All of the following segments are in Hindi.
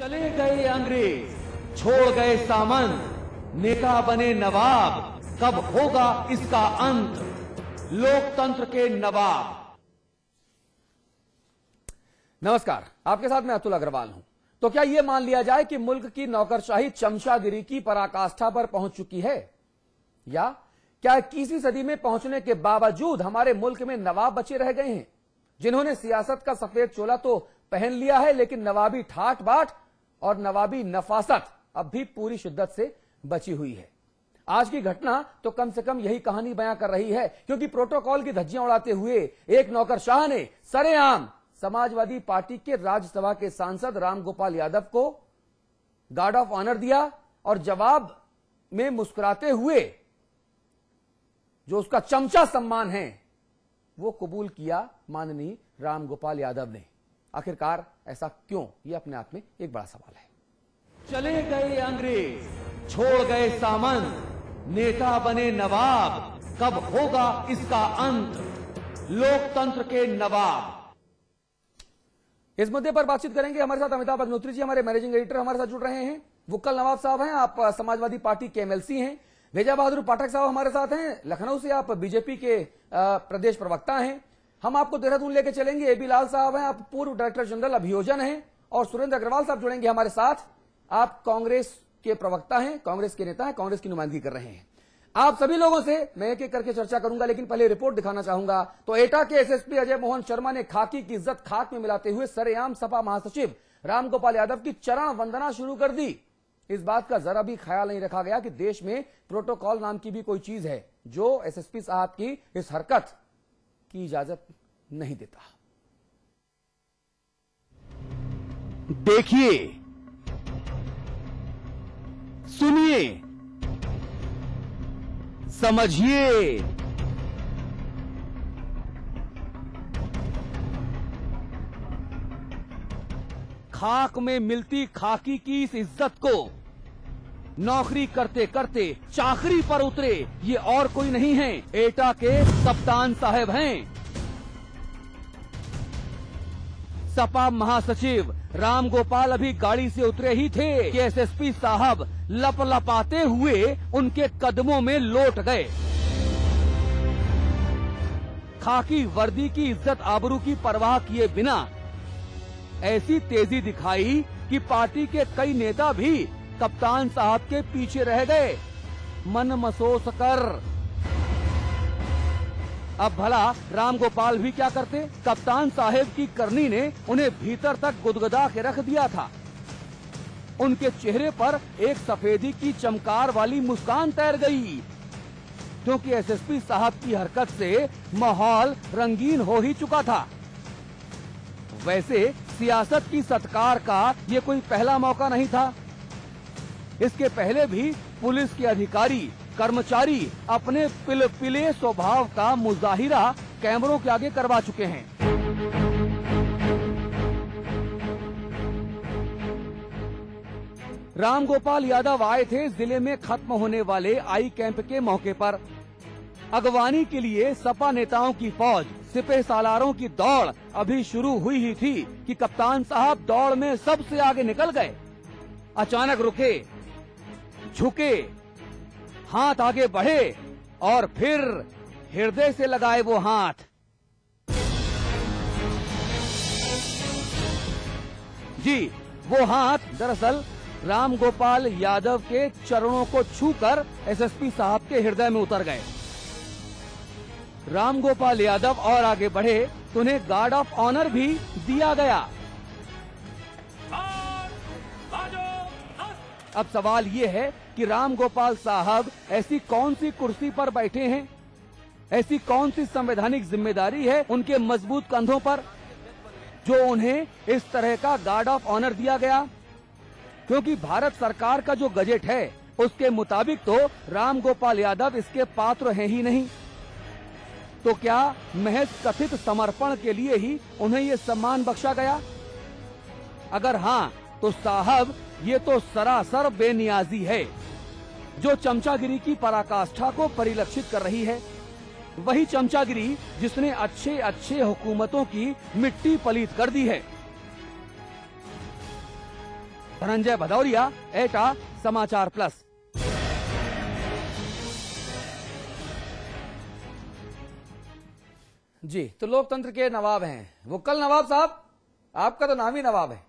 चले गए अंग्रेज छोड़ गए सामंत नेता बने नवाब कब होगा इसका अंत लोकतंत्र के नवाब नमस्कार आपके साथ मैं अतुल अग्रवाल हूं तो क्या यह मान लिया जाए कि मुल्क की नौकरशाही चमशागिरी की पराकाष्ठा पर पहुंच चुकी है या क्या इक्कीसवीं सदी में पहुंचने के बावजूद हमारे मुल्क में नवाब बचे रह गए हैं जिन्होंने सियासत का सफेद चोला तो पहन लिया है लेकिन नवाबी ठाट बाट और नवाबी नफासत अब भी पूरी शिद्दत से बची हुई है आज की घटना तो कम से कम यही कहानी बयां कर रही है क्योंकि प्रोटोकॉल की धज्जियां उड़ाते हुए एक नौकर शाह ने सरेआम समाजवादी पार्टी के राज्यसभा के सांसद रामगोपाल यादव को गार्ड ऑफ ऑनर दिया और जवाब में मुस्कुराते हुए जो उसका चमचा सम्मान है वो कबूल किया माननीय रामगोपाल यादव ने आखिरकार ऐसा क्यों ये अपने आप में एक बड़ा सवाल है चले गए अंग्रेज छोड़ गए सामंत नेता बने नवाब कब होगा इसका अंत लोकतंत्र के नवाब इस मुद्दे पर बातचीत करेंगे हमारे साथ अमिताभ अग्नोत्री जी हमारे मैनेजिंग एडिटर हमारे साथ जुड़ रहे हैं कल नवाब साहब हैं आप समाजवादी पार्टी के एमएलसी हैं विजय बहादुर पाठक साहब हमारे साथ हैं लखनऊ से आप बीजेपी के प्रदेश प्रवक्ता हैं हम आपको देहरादून लेके चलेंगे ए बी लाल साहब हैं आप पूर्व डायरेक्टर जनरल अभियोजन हैं और सुरेंद्र अग्रवाल साहब जुड़ेंगे हमारे साथ आप कांग्रेस के प्रवक्ता हैं कांग्रेस के नेता हैं कांग्रेस की नुमाइंदगी कर रहे हैं आप सभी लोगों से मैं एक एक करके चर्चा करूंगा लेकिन पहले रिपोर्ट दिखाना चाहूंगा तो एटा के एसएसपी अजय मोहन शर्मा ने खाकी की इज्जत खाक में मिलाते हुए सरेआम सपा महासचिव रामगोपाल यादव की चरण वंदना शुरू कर दी इस बात का जरा भी ख्याल नहीं रखा गया कि देश में प्रोटोकॉल नाम की भी कोई चीज है जो एसएसपी साहब की इस हरकत की इजाजत नहीं देता देखिए सुनिए समझिए खाक में मिलती खाकी की इस इज्जत को नौकरी करते करते चाकरी पर उतरे ये और कोई नहीं है एटा के कप्तान साहब हैं सपा महासचिव राम गोपाल अभी गाड़ी से उतरे ही थे कि एसएसपी साहब लप लपाते हुए उनके कदमों में लौट गए खाकी वर्दी की इज्जत आबरू की परवाह किए बिना ऐसी तेजी दिखाई कि पार्टी के कई नेता भी कप्तान साहब के पीछे रह गए मन मसोस कर अब भला राम गोपाल भी क्या करते कप्तान साहेब की करनी ने उन्हें भीतर तक गुदगुदा के रख दिया था उनके चेहरे पर एक सफेदी की चमकार वाली मुस्कान तैर गई क्योंकि एसएसपी साहब की हरकत से माहौल रंगीन हो ही चुका था वैसे सियासत की सत्कार का ये कोई पहला मौका नहीं था इसके पहले भी पुलिस के अधिकारी कर्मचारी अपने पिलपिले स्वभाव का मुजाहिरा कैमरों के आगे करवा चुके हैं रामगोपाल यादव आए थे जिले में खत्म होने वाले आई कैंप के मौके पर अगवानी के लिए सपा नेताओं की फौज सिपह सालारों की दौड़ अभी शुरू हुई ही थी कि कप्तान साहब दौड़ में सबसे आगे निकल गए अचानक रुके झुके हाथ आगे बढ़े और फिर हृदय से लगाए वो हाथ जी वो हाथ दरअसल राम गोपाल यादव के चरणों को छूकर एसएसपी साहब के हृदय में उतर गए राम गोपाल यादव और आगे बढ़े तो उन्हें गार्ड ऑफ ऑनर भी दिया गया अब सवाल ये है कि राम गोपाल साहब ऐसी कौन सी कुर्सी पर बैठे हैं ऐसी कौन सी संवैधानिक जिम्मेदारी है उनके मजबूत कंधों पर जो उन्हें इस तरह का गार्ड ऑफ ऑनर दिया गया क्योंकि भारत सरकार का जो गजट है उसके मुताबिक तो राम गोपाल यादव इसके पात्र हैं ही नहीं तो क्या महज कथित समर्पण के लिए ही उन्हें ये सम्मान बख्शा गया अगर हाँ तो साहब ये तो सरासर बेनियाजी है जो चमचागिरी की पराकाष्ठा को परिलक्षित कर रही है वही चमचागिरी जिसने अच्छे अच्छे हुकूमतों की मिट्टी पलीत कर दी है धनंजय भदौरिया एटा समाचार प्लस जी तो लोकतंत्र के नवाब हैं वो कल नवाब साहब आपका तो नाम ही नवाब है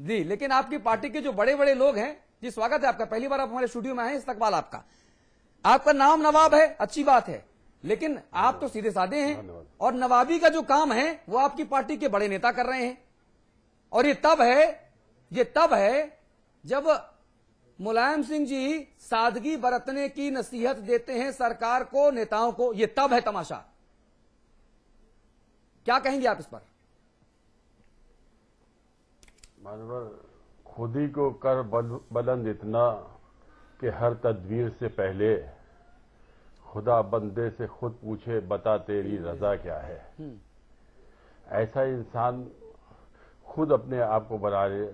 जी लेकिन आपकी पार्टी के जो बड़े बड़े लोग हैं जी स्वागत है आपका पहली बार आप हमारे स्टूडियो में आए इस्तकबाल आपका आपका नाम नवाब है अच्छी बात है लेकिन आप तो सीधे साधे हैं और नवाबी का जो काम है वो आपकी पार्टी के बड़े नेता कर रहे हैं और ये तब है ये तब है जब मुलायम सिंह जी सादगी बरतने की नसीहत देते हैं सरकार को नेताओं को ये तब है तमाशा क्या कहेंगे आप इस पर मनवर खुद ही को कर बुलंद इतना कि हर तदवीर से पहले खुदा बंदे से खुद पूछे बता तेरी रजा क्या है हम्म। ऐसा इंसान खुद अपने आप को बना ले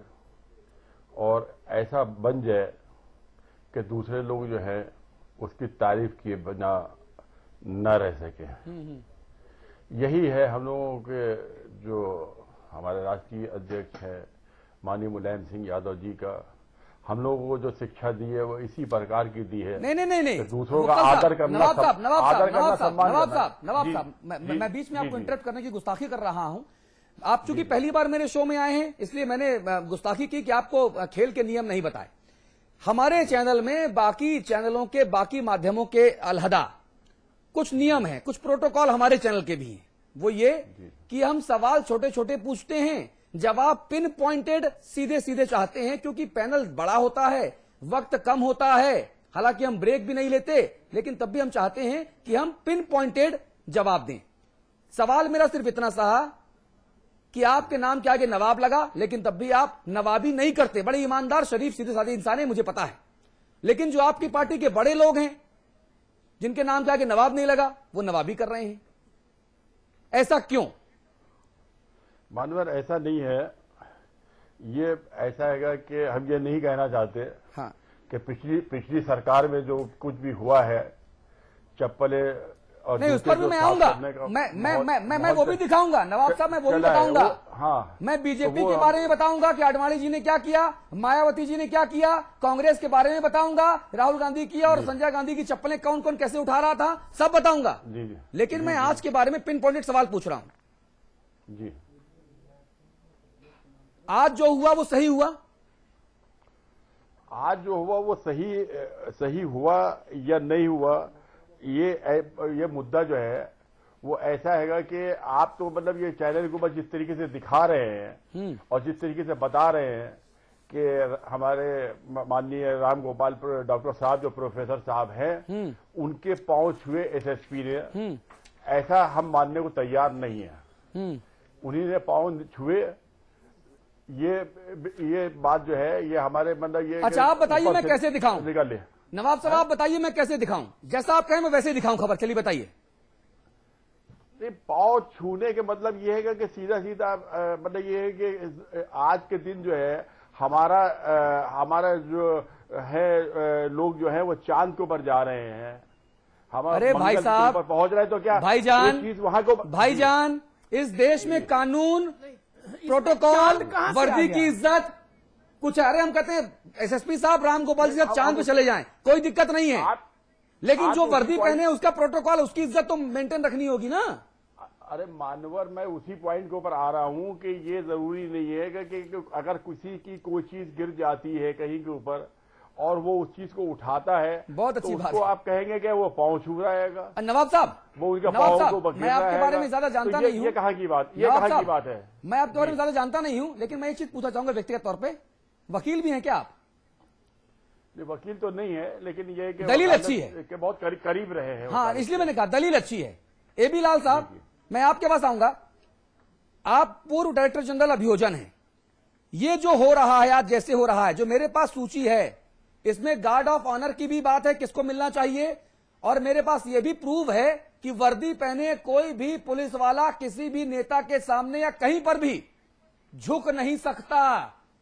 और ऐसा बन जाए कि दूसरे लोग जो हैं उसकी तारीफ किए बिना न रह सके हम्म, हम्म। यही है हम लोगों के जो हमारे राष्ट्रीय अध्यक्ष हैं माननीय मुलायम सिंह यादव जी का हम लोगों को जो शिक्षा दी है वो इसी प्रकार की दी है नहीं नहीं नहीं, नहीं। तो दूसरों का आदर करना नवाब साहब नवाब साहब नवाब साहब नवाब साहब नवाब साहब मैं बीच में आपको इंटरप्ट करने की गुस्ताखी कर रहा हूं आप चूंकि पहली बार मेरे शो में आए हैं इसलिए मैंने गुस्ताखी की कि आपको खेल के नियम नहीं बताए हमारे चैनल में बाकी चैनलों के बाकी माध्यमों के अलहदा कुछ नियम है कुछ प्रोटोकॉल हमारे चैनल के भी हैं वो ये कि हम सवाल छोटे छोटे पूछते हैं जवाब पिन पॉइंटेड सीधे सीधे चाहते हैं क्योंकि पैनल बड़ा होता है वक्त कम होता है हालांकि हम ब्रेक भी नहीं लेते लेकिन तब भी हम चाहते हैं कि हम पिन पॉइंटेड जवाब दें सवाल मेरा सिर्फ इतना सा कि आपके नाम के आगे नवाब लगा लेकिन तब भी आप नवाबी नहीं करते बड़े ईमानदार शरीफ सीधे साधे इंसान है मुझे पता है लेकिन जो आपकी पार्टी के बड़े लोग हैं जिनके नाम के आगे नवाब नहीं लगा वो नवाबी कर रहे हैं ऐसा क्यों मानवर ऐसा नहीं है ये ऐसा है कि हम ये नहीं कहना चाहते हाँ। कि पिछली पिछली सरकार में जो कुछ भी हुआ है चप्पलें और नहीं उस पर भी मैं आऊंगा मैं मैं मैं मैं मैं वो भी दिखाऊंगा नवाब साहब मैं वो भी बताऊंगा हाँ मैं तो बीजेपी के बारे में बताऊंगा कि आडवाणी जी ने क्या किया मायावती जी ने क्या किया कांग्रेस के बारे में बताऊंगा राहुल गांधी की और संजय गांधी की चप्पलें कौन कौन कैसे उठा रहा था सब बताऊंगा लेकिन मैं आज के बारे में पिन पॉइंटेड सवाल पूछ रहा हूँ जी आज जो हुआ वो सही हुआ आज जो हुआ वो सही सही हुआ या नहीं हुआ ये ये मुद्दा जो है वो ऐसा हैगा कि आप तो मतलब ये चैनल को बस जिस तरीके से दिखा रहे हैं हम्म। और जिस तरीके से बता रहे हैं कि हमारे माननीय राम गोपाल डॉक्टर साहब जो प्रोफेसर साहब हैं हम्म। उनके पहुंच हुए एसएसपी ने हम्म। ऐसा हम मानने को तैयार नहीं है उन्हीं ने पाँव छुए ये ये बात जो है ये हमारे मतलब ये अच्छा आप बताइए मैं कैसे दिखाऊं निकालिए नवाब साहब आप बताइए मैं कैसे दिखाऊं जैसा आप कहें मैं वैसे दिखाऊं खबर चलिए बताइए नहीं पाव छूने के मतलब ये है कि सीधा सीधा मतलब ये है कि आज के दिन जो है हमारा आ, हमारा जो है लोग जो है वो चांद के ऊपर जा रहे हैं हमारे भाई साहब पहुंच रहे तो क्या भाईजान चीज वहां को भाईजान इस देश में कानून प्रोटोकॉल वर्दी की इज्जत कुछ अरे हम कहते हैं एसएसपी साहब राम गोपाल जी चांद पे चले जाएं कोई दिक्कत नहीं है लेकिन जो वर्दी पहने उसका प्रोटोकॉल उसकी इज्जत तो मेंटेन रखनी होगी ना अरे मानवर मैं उसी पॉइंट के ऊपर आ रहा हूं कि ये जरूरी नहीं है कि अगर किसी की कोई चीज गिर जाती है कहीं के ऊपर और वो उस चीज को उठाता है बहुत अच्छी तो बात है। आप कहेंगे कि वो पाँव छू रहेगा नवाब साहब वो उनका पाँव को मैं आपके बारे में ज्यादा तो जानता तो नहीं हूँ ये की बात ये कहा की बात है मैं आपके बारे में ज्यादा जानता नहीं हूँ लेकिन मैं एक चीज पूछना चाहूंगा व्यक्तिगत तौर पर वकील भी है क्या आप वकील तो नहीं है लेकिन ये दलील अच्छी है बहुत करीब करीब रहे हैं हाँ इसलिए मैंने कहा दलील अच्छी है ए बी लाल साहब मैं आपके पास आऊंगा आप पूर्व डायरेक्टर जनरल अभियोजन है ये जो हो रहा है आज जैसे हो रहा है जो मेरे पास सूची है इसमें गार्ड ऑफ ऑनर की भी बात है किसको मिलना चाहिए और मेरे पास यह भी प्रूव है कि वर्दी पहने कोई भी पुलिस वाला किसी भी नेता के सामने या कहीं पर भी झुक नहीं सकता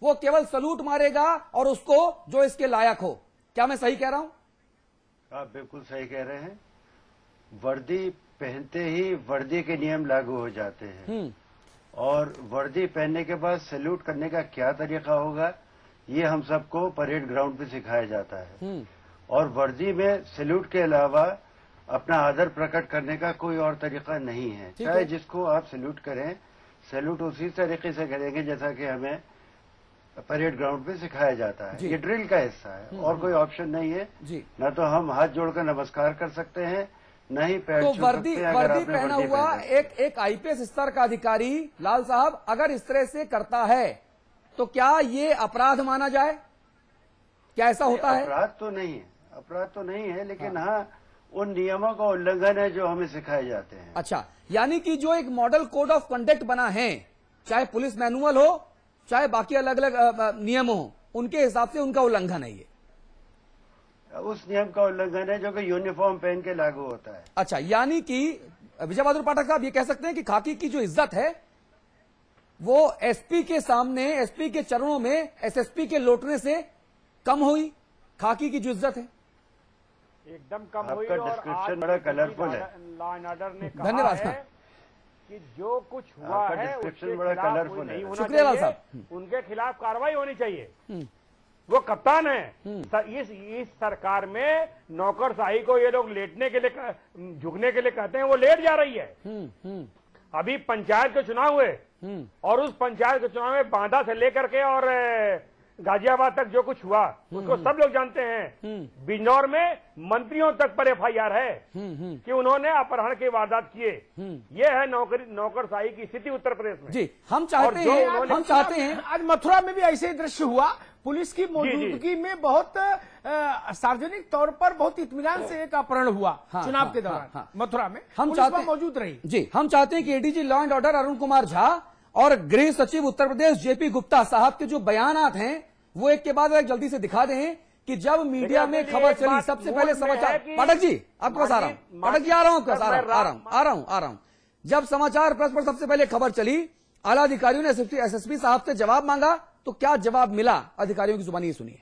वो केवल सलूट मारेगा और उसको जो इसके लायक हो क्या मैं सही कह रहा हूं आप बिल्कुल सही कह रहे हैं वर्दी पहनते ही वर्दी के नियम लागू हो जाते हैं हम्म। और वर्दी पहनने के बाद सैल्यूट करने का क्या तरीका होगा ये हम सबको परेड ग्राउंड पे सिखाया जाता है हम्म। और वर्दी में सैल्यूट के अलावा अपना आदर प्रकट करने का कोई और तरीका नहीं है चाहे जिसको आप सैल्यूट करें सैल्यूट उसी तरीके से करेंगे जैसा कि हमें परेड ग्राउंड पे सिखाया जाता है ये ड्रिल का हिस्सा है हम्म। और कोई ऑप्शन नहीं है न तो हम हाथ जोड़कर नमस्कार कर सकते हैं नहीं पैर तो वर्दी वर्दी पहना हुआ एक एक आईपीएस स्तर का अधिकारी लाल साहब अगर इस तरह से करता है तो क्या ये अपराध माना जाए क्या ऐसा होता है अपराध तो नहीं है अपराध तो नहीं है लेकिन हाँ, हाँ उन नियमों का उल्लंघन है जो हमें सिखाए जाते हैं अच्छा यानी कि जो एक मॉडल कोड ऑफ कंडक्ट बना है चाहे पुलिस मैनुअल हो चाहे बाकी अलग अलग नियम हो उनके हिसाब से उनका उल्लंघन है ये उस नियम का उल्लंघन है जो कि यूनिफॉर्म पहन के लागू होता है अच्छा यानी कि विजय बहादुर पाठक साहब ये कह सकते हैं कि खाकी की जो इज्जत है वो एसपी के सामने एसपी के चरणों में एसएसपी के लौटने से कम हुई खाकी की जो इज्जत है एकदम कम हुई और डिस्क्रिप्शन बड़ा कलरफुल है धन्यवाद हाँ। कि जो कुछ हुआ है डिस्क्रिप्शन बड़ा कलरफुल है शुक्रिया लाल साहब उनके खिलाफ कार्रवाई होनी चाहिए हम्म। वो कप्तान है हम्म। इस इस सरकार में नौकरशाही को ये लोग लेटने के लिए झुकने के लिए कहते हैं वो लेट जा रही है हम्म, अभी पंचायत के चुनाव हुए हम्म। और उस पंचायत के चुनाव में बांदा से लेकर के और गाजियाबाद तक जो कुछ हुआ हम्म, उसको हम्म। सब लोग जानते हैं बिजनौर में मंत्रियों तक पर आर है कि उन्होंने अपहरण की वारदात किए ये है नौकरी नौकरशाही की स्थिति उत्तर प्रदेश में जी हम चाहते हैं हम चाहते हैं आज मथुरा में भी ऐसे दृश्य हुआ पुलिस की मौजूदगी में बहुत सार्वजनिक तौर पर बहुत इतमान से एक अपहरण हुआ हाँ, हाँ चुनाव हाँ, के दौरान हाँ, मथुरा में हम चाहते मौजूद रही जी हम चाहते हैं कि ADG law and order Arun Kumar Jha और गृह सचिव उत्तर प्रदेश जेपी गुप्ता साहब के जो बयान हैं वो एक के बाद एक जल्दी से दिखा दें कि जब मीडिया में खबर चली सबसे पहले समाचार पाठक जी आपके पास आ रहा हूँ पाठक जी आ रहा हूँ आपके पास आ रहा हूँ आ रहा हूँ आ रहा हूँ जब समाचार प्रेस पर सबसे पहले खबर चली आला अधिकारियों ने एसएसपी साहब से जवाब मांगा तो क्या जवाब मिला अधिकारियों की जुबानी सुनिए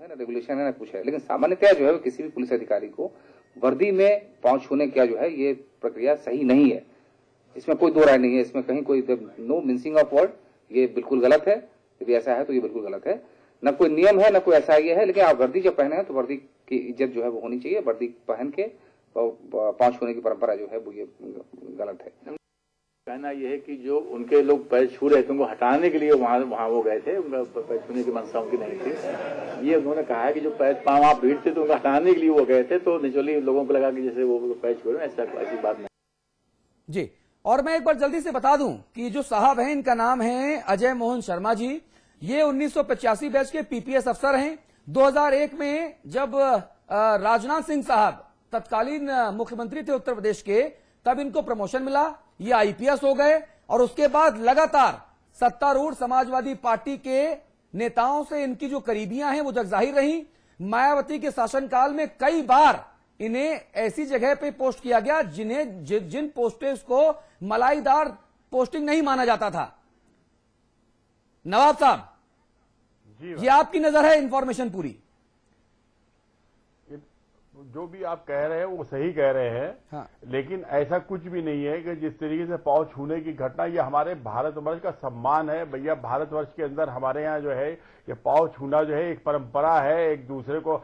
है ना रेगुलेशन है ना कुछ है लेकिन सामान्यतया जो है किसी भी पुलिस अधिकारी को वर्दी में पहुंच होने का जो है ये प्रक्रिया सही नहीं है इसमें कोई दो राय नहीं है इसमें कहीं कोई नो मिनसिंग ऑफ वर्ड ये बिल्कुल गलत है यदि ऐसा है तो ये बिल्कुल गलत है न कोई नियम है न कोई ऐसा ये है लेकिन आप वर्दी जब पहने हैं तो वर्दी की इज्जत जो है वो होनी चाहिए वर्दी पहन के पहुंच होने की परंपरा जो है वो ये गलत है कहना यह है कि जो उनके लोग पैर छू रहे थे उनको हटाने के लिए वहाँ वहां वो गए थे उनका पैर छूने की मनसा उनकी नहीं थी ये उन्होंने कहा है कि जो पैर पाँव आप भीड़ थे तो उनको हटाने के लिए वो गए थे तो निचोली लोगों को लगा कि जैसे वो पैर छू रहे ऐसा ऐसी बात नहीं जी और मैं एक बार जल्दी से बता दूं कि जो साहब हैं इनका नाम है अजय मोहन शर्मा जी ये उन्नीस बैच के पीपीएस अफसर हैं 2001 में जब राजनाथ सिंह साहब तत्कालीन मुख्यमंत्री थे उत्तर प्रदेश के तब इनको प्रमोशन मिला ये आईपीएस हो गए और उसके बाद लगातार सत्तारूढ़ समाजवादी पार्टी के नेताओं से इनकी जो करीबियां हैं वो जगजाहिर रही मायावती के शासनकाल में कई बार इन्हें ऐसी जगह पे पोस्ट किया गया जिन्हें जि, जिन पोस्टेज को मलाईदार पोस्टिंग नहीं माना जाता था नवाब साहब ये आपकी नजर है इंफॉर्मेशन पूरी जो भी आप कह रहे हैं वो सही कह रहे हैं हाँ। लेकिन ऐसा कुछ भी नहीं है कि जिस तरीके से पाव छूने की घटना ये हमारे भारतवर्ष का सम्मान है भैया भारतवर्ष के अंदर हमारे यहाँ जो है ये पाव छूना जो है एक परंपरा है एक दूसरे को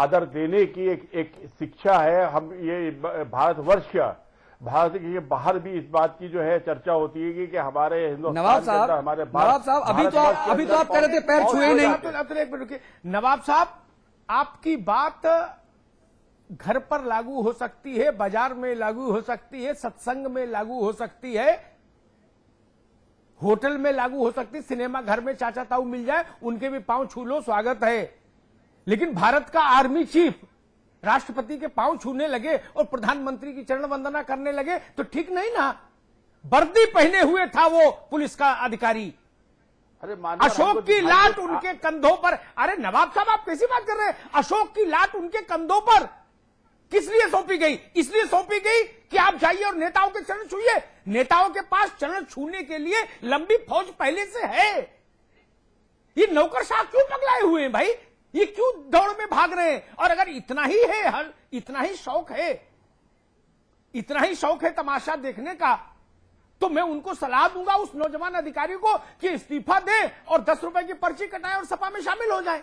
आदर देने की एक एक शिक्षा है हम ये भारतवर्ष का भारत के बाहर भी इस बात की जो है चर्चा होती है कि, कि हमारे नवाब साहब हमारे नवाब साहब अभी तो अभी तो आप कह रहे थे पैर छुए नहीं तो तो नवाब साहब आपकी बात घर पर लागू हो सकती है बाजार में लागू हो सकती है सत्संग में लागू हो सकती है होटल में लागू हो सकती सिनेमा घर में चाचा ताऊ मिल जाए उनके भी पांव छू लो स्वागत है लेकिन भारत का आर्मी चीफ राष्ट्रपति के पांव छूने लगे और प्रधानमंत्री की चरण वंदना करने लगे तो ठीक नहीं ना वर्दी पहने हुए था वो पुलिस का अधिकारी अरे अशोक की लाट उनके कंधों पर अरे नवाब साहब आप कैसी बात कर रहे हैं अशोक की लाट उनके कंधों पर किस लिए सौंपी गई इसलिए सौंपी गई कि आप जाइए और नेताओं के चरण छूए नेताओं के पास चरण छूने के लिए लंबी फौज पहले से है ये नौकरशाह क्यों पगलाए हुए हैं भाई ये क्यों दौड़ में भाग रहे हैं और अगर इतना ही है हर इतना ही शौक है इतना ही शौक है तमाशा देखने का तो मैं उनको सलाह दूंगा उस नौजवान अधिकारी को कि इस्तीफा दे और दस रुपए की पर्ची कटाए और सपा में शामिल हो जाए